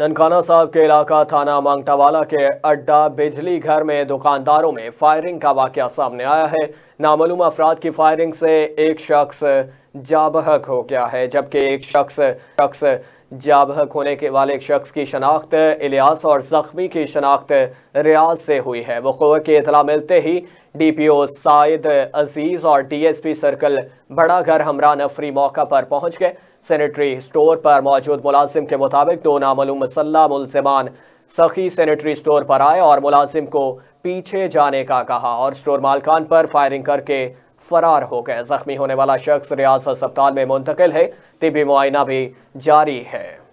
ननखाना साहब के इलाका थाना मांगटावाला के अड्डा बिजली घर में दुकानदारों में फायरिंग का वाक़ सामने आया है नामूम अफराद की फायरिंग से एक शख्स जाबहक हो गया है जबकि एक शख्स शख्स जाबहक होने के वाले एक शख्स की शनाख्त इलियास और जख्मी की शनाख्त रियाज से हुई है वक़ की इतला मिलते ही D P O Syed Aziz और डी एस पी सर्कल बड़ा घर हमरान नफरी मौका पर पहुंच गए सैनिटरी स्टोर पर मौजूद मुलाजिम के मुताबिक दो नामलूम मसल्ला मुलजमान सखी सैनिटरी स्टोर पर आए और मुलाजिम को पीछे जाने का कहा और स्टोर मालकान पर फायरिंग करके फरार हो गए जख्मी होने वाला शख्स रियाज अस्पताल में मुंतकिल है तिबी मुआयना भी जारी है